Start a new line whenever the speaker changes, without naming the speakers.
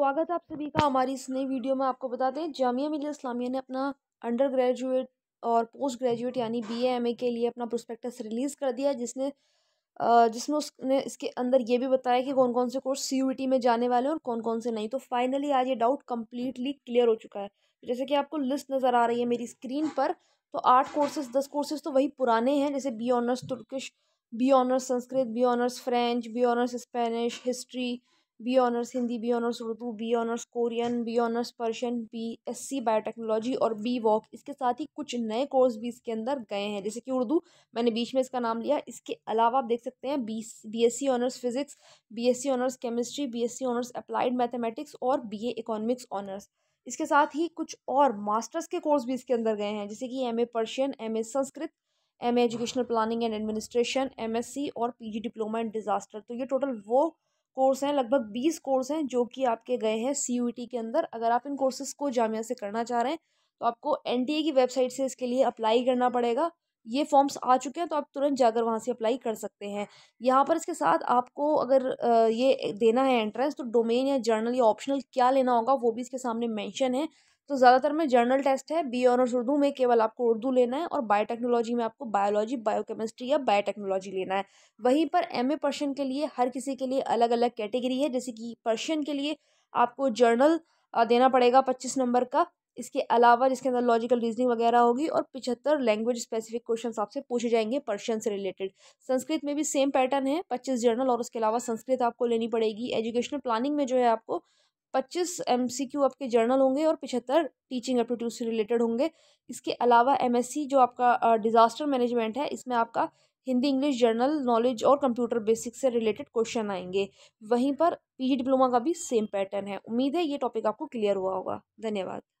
स्वागत है आप सभी का हमारी इस नई वीडियो में आपको बताते हैं जामिया मिलिया इस्लामिया ने अपना अंडर ग्रेजुएट और पोस्ट ग्रेजुएट यानी बी एम ए के लिए अपना प्रोस्पेक्टस रिलीज़ कर दिया जिसने जिसमें उसने इसके अंदर ये भी बताया कि कौन कौन से कोर्स सी में जाने वाले हैं और कौन कौन से नहीं तो फाइनली आज ये डाउट कम्प्लीटली क्लियर हो चुका है तो जैसे कि आपको लिस्ट नज़र आ रही है मेरी स्क्रीन पर तो आठ कोर्सेज दस कोर्सेज तो वही पुराने हैं जैसे B honours Turkish B honours Sanskrit B honours French B honours Spanish history B honours Hindi B honours Urdu B honours Korean B honours Persian B S C biotechnology और बी वॉक इसके साथ ही कुछ नए कोर्स भी इसके अंदर गए हैं जैसे कि उर्दू मैंने बीच में इसका नाम लिया इसके अलावा आप देख सकते हैं B B S C honours physics B S C honours chemistry B S C honours applied mathematics और बी ए इकोनॉमिक्स ऑनर्स इसके साथ ही कुछ और मास्टर्स के कोर्स भी इसके अंदर गए हैं जैसे कि M A Persian M A Sanskrit M educational planning and administration M S C और P G diploma in disaster तो ये टोटल वो कोर्स हैं लगभग बीस कोर्स हैं जो कि आपके गए हैं सी e के अंदर अगर आप इन कोर्सेज़ को जामिया से करना चाह रहे हैं तो आपको एन की वेबसाइट से इसके लिए अप्लाई करना पड़ेगा ये फॉर्म्स आ चुके हैं तो आप तुरंत जाकर वहाँ से अप्लाई कर सकते हैं यहाँ पर इसके साथ आपको अगर ये देना है एंट्रेंस तो डोमेन या जर्नल या ऑप्शनल क्या लेना होगा वो भी इसके सामने मेंशन है तो ज़्यादातर में जनरल टेस्ट है बी ऑनर्स उर्दू में केवल आपको उर्दू लेना है और बायोटेक्नोलॉजी में आपको बायोलॉजी बायोकेमिस्ट्री या बायोटेक्नोलॉजी लेना है वहीं पर एम ए पर्शियन के लिए हर किसी के लिए अलग अलग कैटेगरी है जैसे कि पर्शियन के लिए आपको जर्नल देना पड़ेगा पच्चीस नंबर का इसके अलावा जिसके अंदर लॉजिकल रीजनिंग वगैरह होगी और पिछहत्तर लैंग्वेज स्पेसिफिक क्वेश्चन आपसे पूछे जाएंगे पर्शियन से रिलेटेड संस्कृत में भी सेम पैटर्न है पच्चीस जर्नल और उसके अलावा संस्कृत आपको लेनी पड़ेगी एजुकेशनल प्लानिंग में जो है आपको पच्चीस एम सी क्यू आपके जर्नल होंगे और पिछहत्तर टीचिंग एप्टीट्यूड से रिलेटेड होंगे इसके अलावा एम एस सी जो आपका डिज़ास्टर मैनेजमेंट है इसमें आपका हिंदी इंग्लिश जर्नल नॉलेज और कंप्यूटर बेसिक से रिलेटेड क्वेश्चन आएंगे वहीं पर जी डिप्लोमा e का भी सेम पैटर्न है उम्मीद है ये टॉपिक आपको क्लियर हुआ होगा धन्यवाद